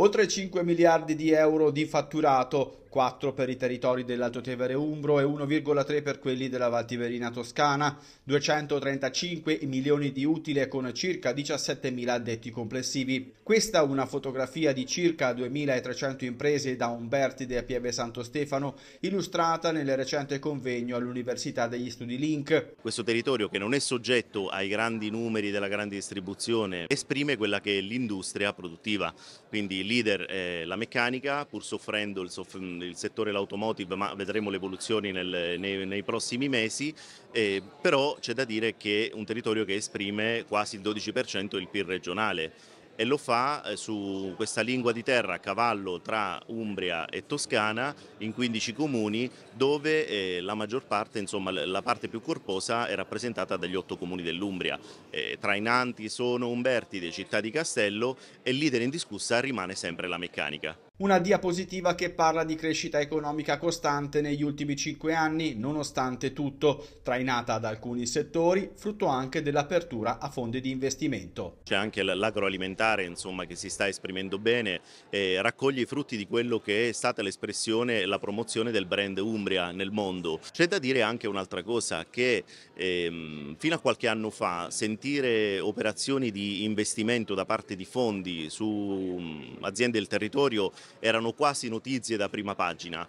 oltre 5 miliardi di euro di fatturato 4 per i territori dell'Alto Tevere Umbro e 1,3 per quelli della Valtiverina Toscana, 235 milioni di utile con circa 17 mila addetti complessivi. Questa una fotografia di circa 2.300 imprese da Umberti a Pieve Santo Stefano, illustrata nel recente convegno all'Università degli Studi Link. Questo territorio che non è soggetto ai grandi numeri della grande distribuzione esprime quella che è l'industria produttiva, quindi leader è la meccanica pur soffrendo il soffrimento il settore l'automotive, ma vedremo le evoluzioni nel, nei, nei, prossimi mesi, eh, però c'è da dire che è un territorio che esprime quasi il 12% del PIL regionale e lo fa eh, su questa lingua di terra a cavallo tra Umbria e Toscana in 15 comuni dove eh, la maggior parte, insomma la parte più corposa è rappresentata dagli 8 comuni dell'Umbria. Eh, tra i Nanti sono Umberti, città di Castello e leader indiscussa rimane sempre la meccanica. Una diapositiva che parla di crescita economica costante negli ultimi cinque anni, nonostante tutto, trainata da alcuni settori, frutto anche dell'apertura a fondi di investimento. C'è anche l'agroalimentare insomma, che si sta esprimendo bene e raccoglie i frutti di quello che è stata l'espressione e la promozione del brand Umbria nel mondo. C'è da dire anche un'altra cosa, che ehm, fino a qualche anno fa sentire operazioni di investimento da parte di fondi su aziende del territorio erano quasi notizie da prima pagina.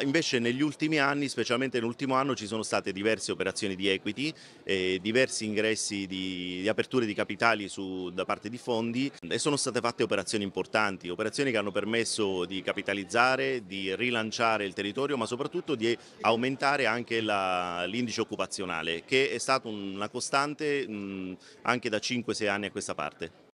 Invece negli ultimi anni, specialmente nell'ultimo anno, ci sono state diverse operazioni di equity, eh, diversi ingressi di, di, aperture di capitali su, da parte di fondi e sono state fatte operazioni importanti, operazioni che hanno permesso di capitalizzare, di rilanciare il territorio, ma soprattutto di aumentare anche l'indice occupazionale, che è stata una costante mh, anche da 5-6 anni a questa parte.